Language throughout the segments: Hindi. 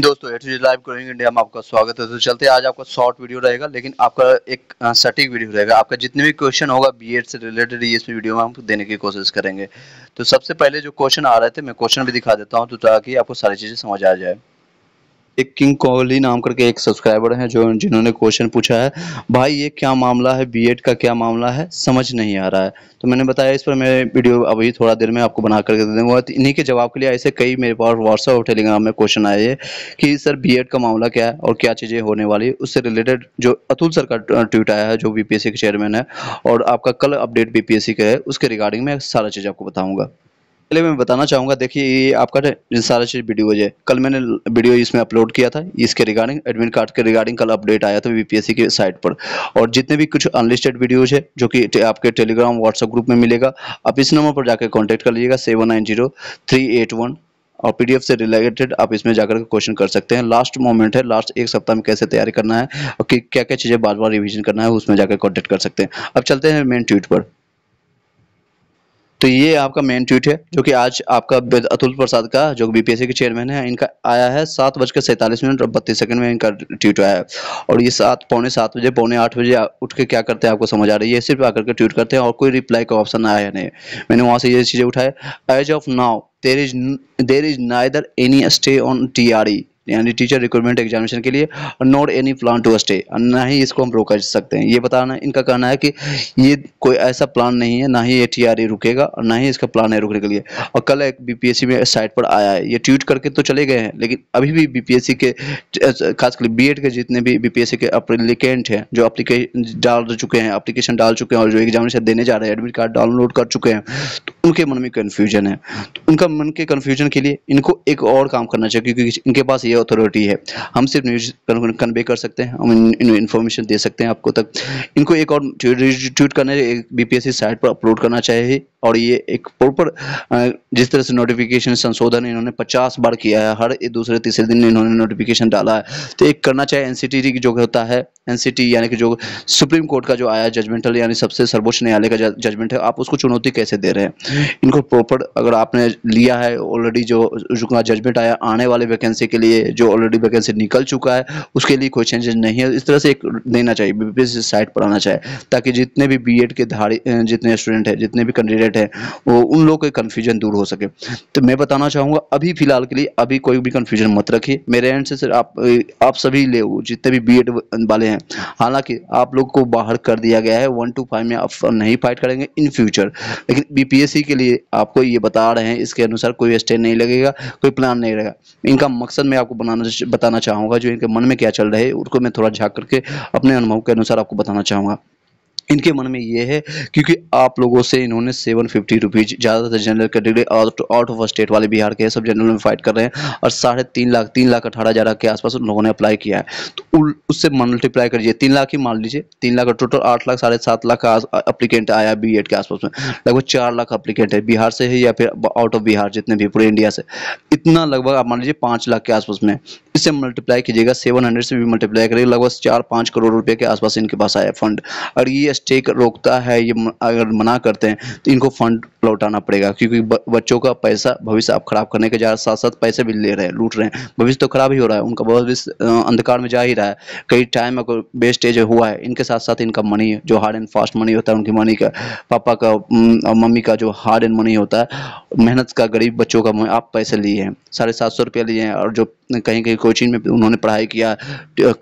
दोस्तों लाइव ग्रोइंग इंडिया में आपका स्वागत है तो चलते आज आपका शॉर्ट वीडियो रहेगा लेकिन आपका एक सटीक वीडियो रहेगा आपका जितने भी क्वेश्चन होगा बीएड से रिलेटेड ये इसमें वीडियो में हम देने की कोशिश करेंगे तो सबसे पहले जो क्वेश्चन आ रहे थे मैं क्वेश्चन भी दिखा देता हूँ तो ताकि आपको सारी चीज़ें समझ आ जाए एक किंग कोहली नाम करके एक सब्सक्राइबर हैं जो जिन्होंने क्वेश्चन पूछा है भाई ये क्या मामला है बीएड का क्या मामला है समझ नहीं आ रहा है तो मैंने बताया इस पर मैं वीडियो अभी थोड़ा देर में आपको बना करके दे दूंगा तो इन्हीं के जवाब के लिए ऐसे कई मेरे पास व्हाट्सएप और टेलीग्राम में क्वेश्चन आए हैं कि सर बी का मामला क्या है और क्या चीज़ें होने वाली है उससे रिलेटेड जो अतुल सर का ट्वीट आया है जो बी के चेयरमैन है और आपका कल अपडेट बी के है उसके रिगार्डिंग मैं सारा चीज़ आपको बताऊँगा पहले मैं बताना चाहूँगा देखिए ये आपका सारा चीज़ वीडियो है कल मैंने वीडियो इसमें अपलोड किया था इसके रिगार्डिंग एडमिट कार्ड के रिगार्डिंग कल अपडेट आया था बीपीएससी के साइट पर और जितने भी कुछ अनलिस्टेड वीडियोज है जो कि आपके टेलीग्राम व्हाट्सएप ग्रुप में मिलेगा आप इस नंबर पर जाकर कॉन्टैक्ट कर लीजिएगा seven nine zero three eight one और पीडीएफ से रिलेटेड आप इसमें जाकर क्वेश्चन कर सकते हैं लास्ट मोमेंट है लास्ट एक सप्ताह में कैसे तैयारी करना है और क्या क्या चीज़ें बार बार रिविजन करना है उसमें जाकर कॉन्टेक्ट कर सकते हैं अब चलते हैं मेन ट्वीट पर तो ये आपका मेन ट्वीट है जो कि आज आपका अतुल प्रसाद का जो बीपीएससी के चेयरमैन है इनका आया है सात बजकर सैंतालीस मिनट और बत्तीस सेकंड में इनका ट्वीट आया है और ये सात पौने सात बजे पौने आठ बजे उठ के क्या करते हैं आपको समझ आ रही है सिर्फ आकर के ट्वीट करते हैं और कोई रिप्लाई का ऑप्शन आया नहीं मैंने वहाँ से ये चीज़ें उठाए as of now there is there is neither any stay on T R यानी टीचर रिक्रूटमेंट एग्जामिनेशन के लिए not any plan to stay ना ही इसको हम रोक सकते हैं ये बताना इनका कहना है कि ये कोई ऐसा प्लान नहीं है ना ही ये टी रुकेगा और ना ही इसका प्लान है रुकने के लिए और कल एक बीपीएससी में साइट पर आया है ये ट्वीट करके तो चले गए हैं लेकिन अभी भी बीपीएससी के खासकर बीएड के जितने भी बीपीएससी के अप्लीकेंट हैं जो अप्लीकेशन डाल चुके हैं अप्लीकेशन डाल चुके हैं और जो एग्जामिनेशन देने जा रहे हैं एडमिट कार्ड डाउनलोड कर चुके हैं तो उनके मन में कन्फ्यूजन है तो उनका मन के कन्फ्यूजन के लिए इनको एक और काम करना चाहिए क्योंकि इनके पास ये अथॉरिटी है हम सिर्फ न्यूज कन्वे कर सकते हैं हम इन्फॉर्मेशन दे सकते हैं आपको तक इनको एक और ट्वीट करने बीपीएससी साइट पर अपलोड करना चाहिए और ये एक प्रॉपर जिस तरह से नोटिफिकेशन संशोधन इन्होंने 50 बार किया है हर दूसरे तीसरे दिन इन्होंने नोटिफिकेशन डाला है तो एक करना चाहिए एनसीटी जो होता है एनसीटी यानी कि जो सुप्रीम कोर्ट का जो आया जजमेंटल यानी सबसे सर्वोच्च न्यायालय का जजमेंट है आप उसको चुनौती कैसे दे रहे हैं इनको प्रॉपर अगर आपने लिया है ऑलरेडी जो चुका जजमेंट आया आने वाले वैकेंसी के लिए जो ऑलरेडी वैकेंसी निकल चुका है उसके लिए कोई चेंजेस नहीं है इस तरह से एक देना चाहिए बीपीएससी साइट पर आना चाहिए ताकि जितने भी बी के धारी जितने स्टूडेंट हैं जितने भी कैंडिडेट कैंडिडेट है वो उन लोगों के कन्फ्यूजन दूर हो सके तो मैं बताना चाहूँगा अभी फिलहाल के लिए अभी कोई भी कन्फ्यूजन मत रखिए मेरे एंड से सर आप आप सभी ले जितने भी बी वाले हैं हालांकि आप लोग को बाहर कर दिया गया है वन टू फाइव में आप नहीं फाइट करेंगे इन फ्यूचर लेकिन बी के लिए आपको ये बता रहे हैं इसके अनुसार कोई स्टे नहीं लगेगा कोई प्लान नहीं रहेगा इनका मकसद मैं आपको बनाना बताना चाहूँगा जो इनके मन में क्या चल रहा है उसको मैं थोड़ा झाँक करके अपने अनुभव के अनुसार आपको बताना चाहूँगा इनके मन में ये है क्योंकि आप लोगों से इन्होंने सेवन फिफ्टी रुपीज़ ज़्यादातर general category out out of state वाले बिहार के सब जनरल में फाइट कर रहे हैं और साढ़े तीन लाख तीन लाख अठारह हज़ार के आसपास उन लोगों ने अप्लाई किया है तो उससे मल्टीप्लाई करिए तीन लाख ही मान लीजिए तीन लाख टोटल आठ लाख साढ़े सात लाख का अप्लीकेंट आया बी के आसपास में लगभग चार लाख अप्लीकेंट है बिहार से है या फिर आउट ऑफ बिहार जितने भी पूरे इंडिया से इतना लगभग आप मान लीजिए पाँच लाख के आसपास में इससे मल्टीप्लाई कीजिएगा सेवन हंड्रेड से भी मल्टीप्लाई करिएगा लगभग चार पाँच करोड़ रुपये के आसपास इनके पास आया फंड और ये स्टेक रोकता है ये अगर मना करते हैं तो इनको फंड लौटाना पड़ेगा क्योंकि बच्चों का पैसा भविष्य आप खराब करने के जा रहे साथ साथ पैसे भी ले रहे हैं लूट रहे हैं भविष्य तो खराब ही हो रहा है उनका भविष्य अंधकार में जा ही रहा है कई टाइम अगर बेस्ट एज हुआ है इनके साथ साथ इनका मनी जो हार्ड एंड फास्ट मनी होता है उनकी मनी का पापा का और मम्मी का जो हार्ड एंड मनी होता है मेहनत का गरीब बच्चों का आप पैसे लिए हैं साढ़े सात सौ रुपया लिए हैं और जो कहीं कहीं कोचिंग में उन्होंने पढ़ाई किया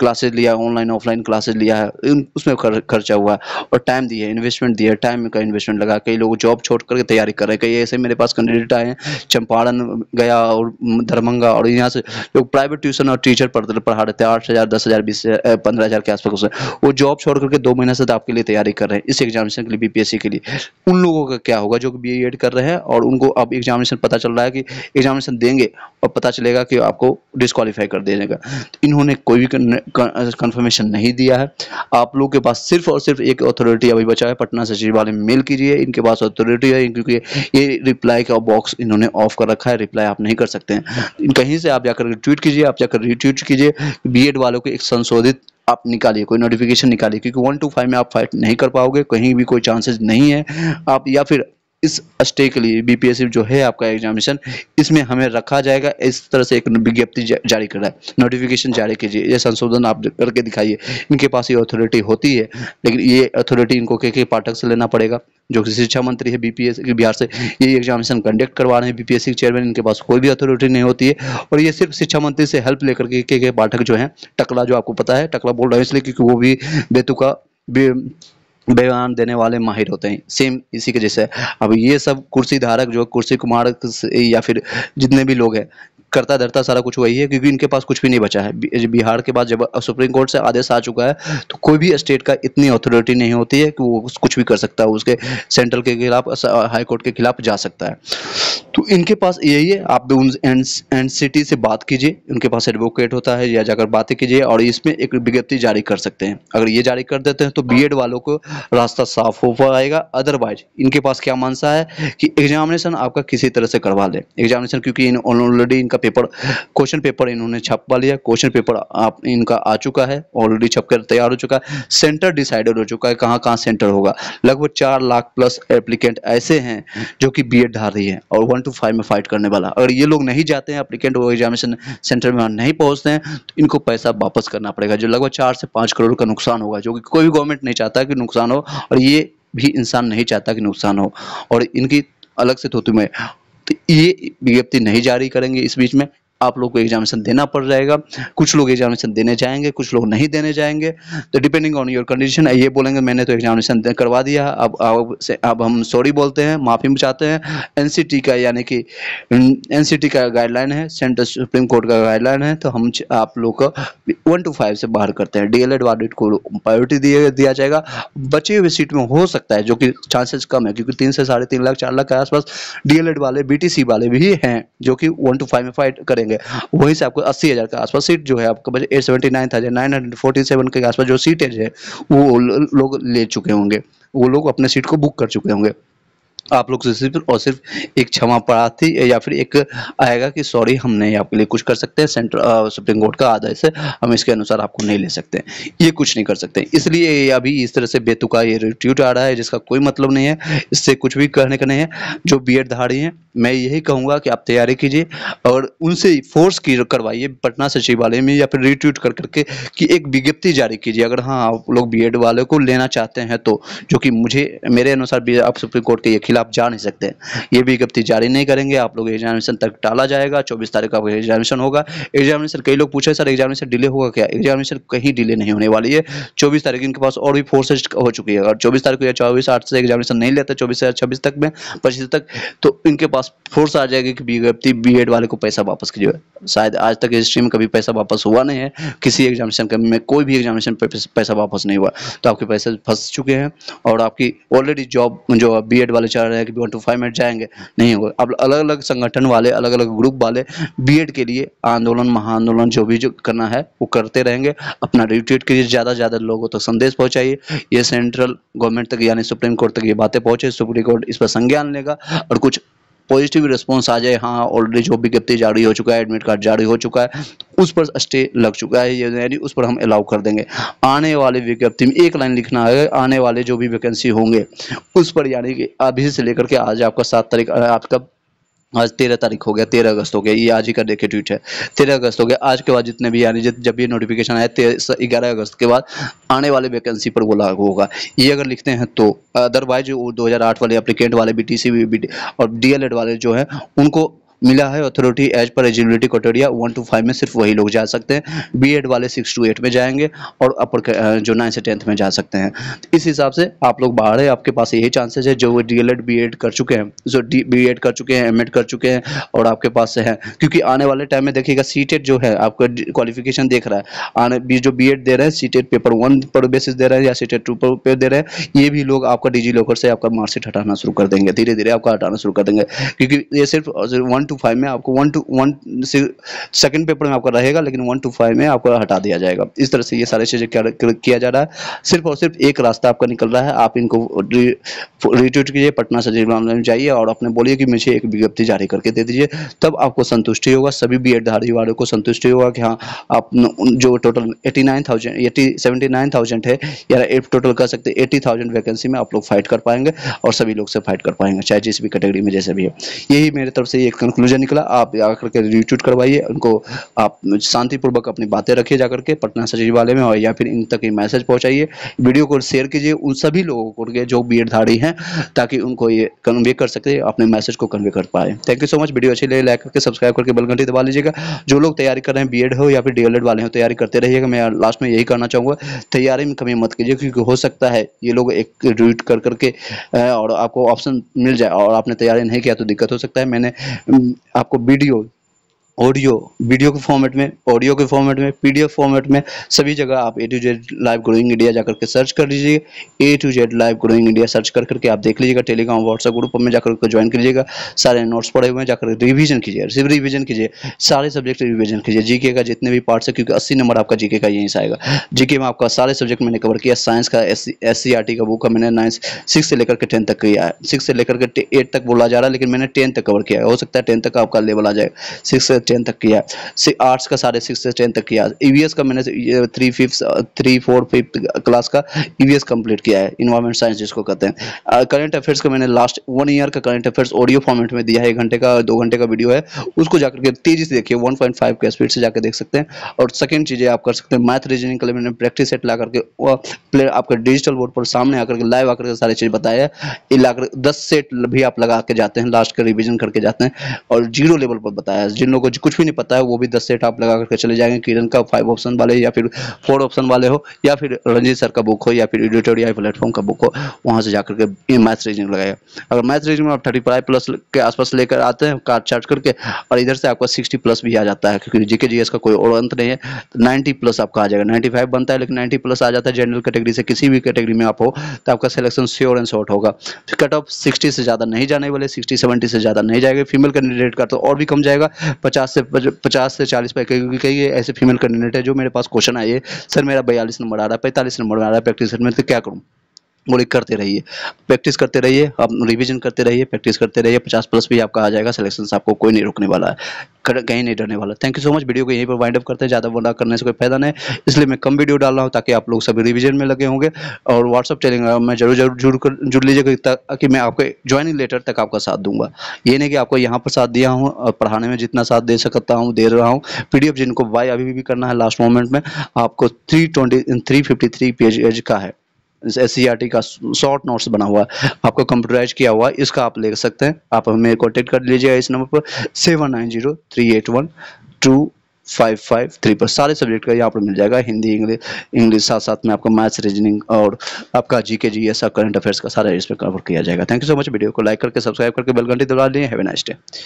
क्लासेज लिया ऑनलाइन ऑफलाइन क्लासेज लिया है उसमें खर्चा हुआ है और टाइम दिए इन्वेस्टमेंट दिया टाइम का इन्वेस्टमेंट लगा कई लोग जॉब छोड़ करके तैयारी कर रहे हैं कई ऐसे मेरे पास कैंडिडेट आए हैं चंपारण गया और दरभंगा और यहाँ से लोग प्राइवेट ट्यूशन और टीचर पढ़ पढ़ा रहे थे आठ हज़ार दस हज़ार बीस पंद्रह हज़ार के आसपास वो जॉब छोड़ करके दो महीने से तो आपके लिए तैयारी कर रहे हैं इस एग्जामिनेशन के लिए बीपीएससी के लिए उन लोगों का क्या होगा जो बी एड कर रहे हैं और उनको अब एग्जामिनेशन पता चल रहा है कि एग्जामिनेशन देंगे और पता चलेगा कि आपको डिस्कालीफाई कर देने का इन्होंने कोई भी कन्फर्मेशन नहीं दिया है आप लोग के पास सिर्फ और सिर्फ एक अथॉरिटी अभी बचा है पटना सचिवालय में मेल कीजिए इनके पास अथॉरिटी है क्योंकि ये रिप्लाई का बॉक्स इन्होंने ऑफ कर रखा है रिप्लाई आप नहीं कर सकते हैं कहीं से आप जाकर ट्वीट कीजिए आप जाकर रिट्वीट कीजिए बी वालों को एक संशोधित आप निकालिए कोई नोटिफिकेशन निकालिए क्योंकि वन टू फाइव में आप फाइट नहीं कर पाओगे कहीं भी कोई चांसेस नहीं है आप या फिर इस स्टे के लिए बीपीएससी जो है आपका एग्जामिनेशन इसमें हमें रखा जाएगा इस तरह से एक विज्ञप्ति जारी कर रहा है नोटिफिकेशन जारी कीजिए यह संशोधन आप करके दिखाइए इनके पास ये अथॉरिटी होती है लेकिन ये अथॉरिटी इनको के के पाठक से लेना पड़ेगा जो कि शिक्षा मंत्री है बीपीएससी बिहार से ये एग्जामिनेशन कंडक्ट करवा रहे हैं बीपीएससी के चेयरमैन इनके पास कोई भी अथॉरिटी नहीं होती है और ये सिर्फ शिक्षा मंत्री से हेल्प लेकर के के पाठक जो है टकला जो आपको पता है टकला बोल रहा है इसलिए क्योंकि वो भी बेतुका बयान देने वाले माहिर होते हैं सेम इसी के जैसे अब ये सब कुर्सी धारक जो कुर्सी कुमार या फिर जितने भी लोग हैं करता धरता सारा कुछ वही है क्योंकि इनके पास कुछ भी नहीं बचा है बिहार के बाद जब सुप्रीम कोर्ट से आदेश आ चुका है तो कोई भी स्टेट का इतनी अथॉरिटी नहीं होती है कि वो कुछ भी कर सकता है उसके सेंट्रल के खिलाफ हाई कोर्ट के खिलाफ जा सकता है तो इनके पास यही है आप उन एन सिटी से बात कीजिए उनके पास एडवोकेट होता है या जाकर बातें कीजिए और इसमें एक विज्ञप्ति जारी कर सकते हैं अगर ये जारी कर देते हैं तो बीएड वालों को रास्ता साफ हो पाएगा अदरवाइज इनके पास क्या मानसा है कि एग्जामिनेशन आपका किसी तरह से करवा ले एग्जामिनेशन क्योंकि इन ऑलरेडी इनका पेपर क्वेश्चन पेपर इन्होंने छपवा लिया क्वेश्चन पेपर आप इनका आ चुका है ऑलरेडी छप कर तैयार हो चुका है सेंटर डिसाइडेड हो चुका है कहाँ कहाँ सेंटर होगा लगभग चार लाख प्लस एप्लीकेंट ऐसे हैं जो कि बी एड धारी है और वन टू फाइव में फाइट करने वाला अगर ये लोग नहीं जाते हैं अप्लीकेंट वो एग्जामिनेशन सेंटर में नहीं पहुंचते हैं तो इनको पैसा वापस करना पड़ेगा जो लगभग चार से पाँच करोड़ का नुकसान होगा जो कि कोई भी गवर्नमेंट नहीं चाहता कि नुकसान हो और ये भी इंसान नहीं चाहता कि नुकसान हो और इनकी अलग से थोतु में तो ये विज्ञप्ति नहीं जारी करेंगे इस बीच में आप लोग को एग्जामिनेशन देना पड़ जाएगा कुछ लोग एग्जामिनेशन देने जाएंगे कुछ लोग नहीं देने जाएंगे तो डिपेंडिंग ऑन योर कंडीशन ये बोलेंगे मैंने तो एग्जामिनेशन करवा दिया अब अब हम सॉरी बोलते हैं माफ़ी चाहते हैं एनसीटी का यानी कि एनसीटी का गाइडलाइन है सेंट्रल सुप्रीम कोर्ट का गाइडलाइन है तो हम आप लोग को वन टू फाइव से बाहर करते हैं डीएलएड वार्डेड को प्रायोरिटी दिया जाएगा बचे हुए सीट में हो सकता है जो कि चांसेस कम है क्योंकि तीन से साढ़े तीन लाख चार लाख के आसपास डीएलएड वाले बीटीसी वाले भी हैं जो कि वन टू फाइव में फाइट करेंगे होंगे वहीं से आपको अस्सी हज़ार के आसपास सीट जो है आपका budget at seventy nine thousand nine hundred forty seven के आसपास जो सीटेज है वो लोग ले चुके होंगे वो लोग अपने सीट को बुक कर चुके होंगे आप लोग से सिर्फ और सिर्फ एक क्षमा प्रार्थी या फिर एक आएगा कि सॉरी हम नहीं आपके लिए कुछ कर सकते हैं सेंट्रल सुप्रीम कोर्ट का आदेश है हम इसके अनुसार आपको नहीं ले सकते ये कुछ नहीं कर सकते इसलिए अभी इस तरह से बेतुका ये रिट्यूट आ रहा है जिसका कोई मतलब नहीं है इससे कुछ भी कहने का नहीं है जो बी धारी हैं मैं यही कहूँगा कि आप तैयारी कीजिए और उनसे फोर्स की करवाइए पटना सचिवालय में या फिर रिट्वीट कर करके कि एक विज्ञप्ति जारी कीजिए अगर हाँ आप लोग बी वाले को लेना चाहते हैं तो जो कि मुझे मेरे अनुसार आप सुप्रीम कोर्ट के ये खिलाफ जा नहीं सकते ये भी विज्ञप्ति जारी नहीं करेंगे आप लोग एग्जामिनेशन तक टाला जाएगा चौबीस तारीख का एग्जामिनेशन होगा एग्जामिनेशन कई लोग पूछे सर एग्जामिनेशन डिले होगा क्या एग्जामिनेशन कहीं डिले नहीं होने वाली है चौबीस तारीख इनके पास और भी फोर्सेज हो चुकी है अगर चौबीस तारीख या चौबीस आठ से एग्जामिनेशन नहीं लेते चौबीस से छब्बीस तक में पच्चीस तक तो इनके पास फोर्स आ जाएगी कि विज्ञप्ति बी वाले को पैसा वापस कीजिए शायद आज तक हिस्ट्री में कभी पैसा वापस हुआ नहीं है किसी एग्जामिनेशन में कोई भी एग्जामिनेशन पैसा वापस नहीं हुआ तो आपके पैसे फंस चुके हैं और आपकी ऑलरेडी जॉब जो बी वाले चार जा रहे हैं कि वन टू फाइव में जाएंगे नहीं होगा अब अलग अलग संगठन वाले अलग अलग ग्रुप वाले बी के लिए आंदोलन महाआंदोलन जो भी जो करना है वो करते रहेंगे अपना रिट्रीट के लिए ज़्यादा ज़्यादा लोगों तक संदेश पहुँचाइए ये सेंट्रल गवर्नमेंट तक यानी सुप्रीम कोर्ट तक ये बातें पहुँचे सुप्रीम कोर्ट इस पर संज्ञान लेगा और कुछ पॉजिटिव रिस्पॉन्स आ जाए हाँ ऑलरेडी जो विज्ञप्ति जारी हो चुका है एडमिट कार्ड जारी हो चुका है उस पर स्टे लग चुका है यानी उस पर हम अलाउ कर देंगे आने वाले विज्ञप्ति में एक लाइन लिखना है आने वाले जो भी वैकेंसी होंगे उस पर यानी कि अभी से लेकर के आज आपका सात तारीख आपका आज तेरह तारीख हो गया तेरह अगस्त हो गया ये आज ही का डे के ट्वीट है तेरह अगस्त हो गया आज के बाद जितने भी यानी जब ये नोटिफिकेशन आया ग्यारह अगस्त के बाद आने वाले वैकेंसी पर वो लागू होगा ये अगर लिखते हैं तो अदरवाइज दो हजार आठ वाले अप्लीकेंट वाले बी टी सी और डी वाले जो है उनको मिला है authority as per eligibility criteria one two five में सिर्फ वही लोग जा सकते हैं बी वाले सिक्स टू एट में जाएंगे और अपर uh, जो नाइन से टेंथ में जा सकते हैं इस हिसाब से आप लोग बाहर है आपके पास यही चांसेज है जो वो डी एल कर चुके हैं जो बी कर चुके हैं एम कर चुके हैं और आपके पास से है क्योंकि आने वाले टाइम में देखिएगा सी e जो है आपका क्वालिफिकेशन देख रहा है आने जो बी दे रहे हैं सी पेपर वन पर बेसिस दे रहे हैं या सी टू e पर दे रहे हैं ये भी लोग आपका डिजी लॉकर से आपका मार्कशीट हटाना शुरू कर देंगे धीरे धीरे आपका हटाना शुरू कर देंगे क्योंकि ये सिर्फ वन टू फाइव में आपको वन टू वन से सेकेंड पेपर में आपका रहेगा लेकिन वन टू फाइव में आपको हटा दिया जाएगा इस तरह से ये सारे चीज़ें किया जा रहा है सिर्फ और सिर्फ एक रास्ता आपका निकल रहा है आप इनको रिट्वीट कीजिए पटना सचिव में जाइए और अपने बोलिए कि मुझे एक विज्ञप्ति जारी करके दे दीजिए तब आपको संतुष्टि होगा सभी बी एडधारी वालों को संतुष्टि होगा कि हाँ आप जो total eighty nine thousand eighty seventy nine thousand है या टोटल कर सकते एटी थाउजेंड वैकेंसी में आप लोग फाइट कर पाएंगे और सभी लोग से फाइट कर पाएंगे चाहे जिस भी कैटेगरी में जैसे भी है यही मेरे तरफ से एक कंक्लूजन निकला आप जाकर के रिट्यूट करवाइए उनको आप शांतिपूर्वक अपनी बातें रखिए जाकर के पटना सचिवालय में और या फिर इन तक ये मैसेज पहुंचाइए वीडियो को शेयर कीजिए उन सभी लोगों को जो बी धाड़ी हैं ताकि उनको ये कन्वे कर सके अपने मैसेज को कन्वे कर पाए thank you so much video अच्छी लगे लाइक करके सब्सक्राइब करके बलगंटी दबा लीजिएगा जो लोग तैयारी कर रहे हैं बी हो या फिर डी वाले हो तैयारी करते रहिएगा मैं लास्ट में यही करना चाहूँगा तैयारी में कमी मत कीजिए क्योंकि हो सकता है ये लोग एक रीड कर करके और आपको ऑप्शन मिल जाए और आपने तैयारी नहीं किया तो दिक्कत हो सकता है मैंने आपको वीडियो ऑडियो वीडियो के फॉर्मेट में ऑडियो के फॉर्मेट में पीडीएफ फॉर्मेट में सभी जगह आप A to Z live growing India जाकर के सर्च कर लीजिए A to Z live growing India search कर करके आप देख लीजिएगा टेलीग्राम व्हाट्सएप ग्रुप में जाकर के ज्वाइन कीजिएगा सारे नोट्स पड़े हुए हैं जाकर रिविजन कीजिए सिर्फ रिविजन कीजिए सारे सब्जेक्ट रिविजन कीजिए जीके का जितने भी पार्ट्स है क्योंकि अस्सी नंबर आपका जीके का यहीं से आएगा जीके में आपका सारे सब्जेक्ट मैंने कवर किया साइंस का एस सी e का बुक है मैंने नाइन्थ सिक्स से लेकर के टेंथ तक किया है सिक्स से लेकर के एट तक बोला जा रहा है लेकिन मैंने टेंथ तक कवर किया है हो सकता है टेंथ तक आपका लेवल आ जाएगा सिक्स टेन तक किया आर्ट्स का साढ़े सिक्स से टेन तक किया ई e का मैंने three fifth three fourth fifth class का ई e कंप्लीट किया है इन्वायरमेंट साइंस जिसको कहते हैं करंट uh, अफेयर्स का मैंने लास्ट वन ईयर का करंट अफेयर्स ऑडियो फॉर्मेट में दिया है एक घंटे का दो घंटे का वीडियो है उसको जाकर के तेजी से देखिए वन पॉइंट फाइव के स्पीड से जाकर देख सकते हैं और सेकेंड चीज़ें आप कर सकते हैं मैथ रीजनिंग के लिए मैंने प्रैक्टिस सेट ला करके प्ले आपका डिजिटल बोर्ड पर सामने आकर के लाइव आकर के सारी चीज़ बताया है लाकर दस सेट भी आप लगा के जाते हैं लास्ट का रिविजन करके जाते हैं और जीरो लेवल पर बताया जिन लोगों को मुझे कुछ भी नहीं पता है वो भी दस सेट आप लगा करके चले जाएंगे किरण का फाइव ऑप्शन वाले या फिर फोर ऑप्शन वाले हो या फिर रंजीत सर का बुक हो या फिर या प्लेटफॉर्म का बुक हो वहाँ से जाकर के मैथ रीजनिंग लगाएगा अगर मैथ रीजनिंग में आप थर्टी फाइव प्लस के आसपास लेकर आते हैं कार्ड चार्ज करके और इधर से आपका सिक्सटी प्लस भी आ जाता है क्योंकि जीके जी का कोई और अंत नहीं है नाइन्टी तो प्लस आपका आ जाएगा नाइन्टी फाइव बनता है लेकिन नाइन्टी प्लस आ जाता है जनरल कैटेगरी से किसी भी कैटेगरी में आप हो तो आपका सिलेक्शन श्योर एंड शॉर्ट होगा कट ऑफ सिक्सटी से ज़्यादा नहीं जाने वाले सिक्सटी सेवेंटी से ज़्यादा नहीं जाएगा फीमेल कैंडिडेट का तो और भी कम जाएगा पचास पचास से पचास से चालीस पर क्योंकि कई ऐसे फीमेल कैंडिडेट है जो मेरे पास क्वेश्चन आए सर मेरा बयालीस नंबर आ रहा है पैंतालीस नंबर आ रहा है प्रैक्टिस में तो क्या करूँ और करते रहिए प्रैक्टिस करते रहिए आप रिवीजन करते रहिए प्रैक्टिस करते रहिए पचास प्लस भी आपका आ जाएगा सिलेक्शन आपको कोई नहीं रोकने वाला है कहीं नहीं डरने वाला thank you so much video को यहीं पर वाइंड अप करते हैं ज़्यादा बड़ा करने से कोई फायदा नहीं इसलिए मैं कम वीडियो डाल रहा हूँ ताकि आप लोग सभी रिविजन में लगे होंगे और व्हाट्सअप टेलीग्राम में जरूर जरूर जुड़ कर जुड़ लीजिएगा ताकि मैं आपके ज्वाइनिंग लेटर तक आपका साथ दूंगा ये नहीं कि आपको यहाँ पर साथ दिया हूँ और पढ़ाने में जितना साथ दे सकता हूँ दे रहा हूँ पी जिनको बाई अभी भी करना है लास्ट मोमेंट में आपको three twenty three fifty three page का है एस e का शॉर्ट नोट्स बना हुआ आपको कंप्यूटराइज किया हुआ इसका आप ले सकते हैं आप हमें कॉन्टेक्ट कर लीजिएगा इस नंबर पर seven nine zero three eight one two five five three पर सारे सब्जेक्ट का यहाँ पर मिल जाएगा हिंदी इंग्लिश इंग्लिश साथ साथ में आपका मैथ्स रीजनिंग और आपका जी के जी ऐसा करंट अफेयर्स का सारा इस पर कवर किया जाएगा thank you so much video को लाइक करके सब्सक्राइब करके बेलगंटी दबा लिए हैवे नाइस डे